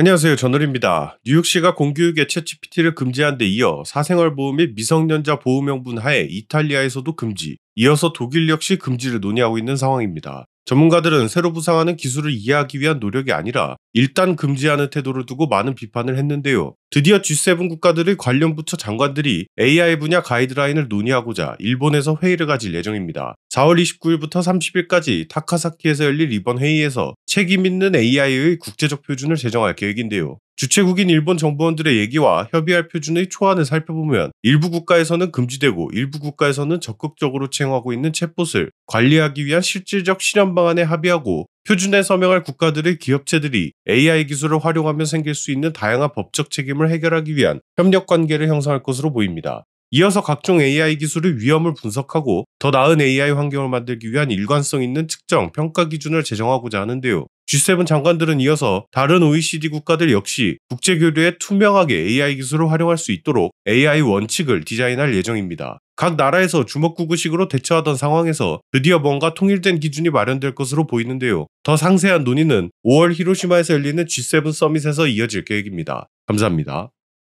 안녕하세요. 전월입니다. 뉴욕시가 공교육의챗취 p t 를 금지한 데 이어 사생활 보호 및 미성년자 보호 명분 하에 이탈리아에서도 금지, 이어서 독일 역시 금지를 논의하고 있는 상황입니다. 전문가들은 새로 부상하는 기술을 이해하기 위한 노력이 아니라 일단 금지하는 태도를 두고 많은 비판을 했는데요. 드디어 G7 국가들의 관련 부처 장관들이 AI 분야 가이드라인을 논의하고자 일본에서 회의를 가질 예정입니다. 4월 29일부터 30일까지 타카사키에서 열릴 이번 회의에서 책임 있는 AI의 국제적 표준을 제정할 계획인데요. 주최국인 일본 정부원들의 얘기와 협의할 표준의 초안을 살펴보면 일부 국가에서는 금지되고 일부 국가에서는 적극적으로 채용하고 있는 챗봇을 관리하기 위한 실질적 실현 방안에 합의하고 표준에 서명할 국가들의 기업체들이 AI 기술을 활용하며 생길 수 있는 다양한 법적 책임을 해결하기 위한 협력 관계를 형성할 것으로 보입니다. 이어서 각종 AI 기술의 위험을 분석하고 더 나은 AI 환경을 만들기 위한 일관성 있는 측정, 평가 기준을 제정하고자 하는데요. G7 장관들은 이어서 다른 OECD 국가들 역시 국제교류에 투명하게 AI 기술을 활용할 수 있도록 AI 원칙을 디자인할 예정입니다. 각 나라에서 주먹구구식으로 대처하던 상황에서 드디어 뭔가 통일된 기준이 마련될 것으로 보이는데요. 더 상세한 논의는 5월 히로시마에서 열리는 G7 서밋에서 이어질 계획입니다. 감사합니다.